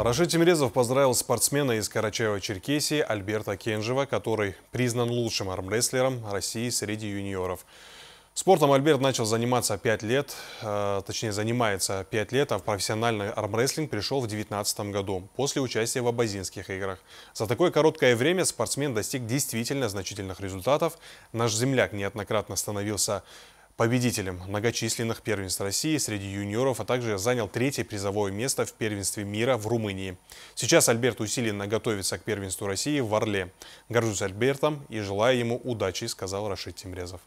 Рашид Тимирезов поздравил спортсмена из Карачаева-Черкесии Альберта Кенжева, который признан лучшим армрестлером России среди юниоров. Спортом Альберт начал заниматься 5 лет, э, точнее занимается 5 лет, а в профессиональный армрестлинг пришел в 2019 году, после участия в абазинских играх. За такое короткое время спортсмен достиг действительно значительных результатов. Наш земляк неоднократно становился победителем многочисленных первенств России среди юниоров, а также занял третье призовое место в первенстве мира в Румынии. Сейчас Альберт усиленно готовится к первенству России в Орле. Горжусь Альбертом и желаю ему удачи, сказал Рашид Тимрезов.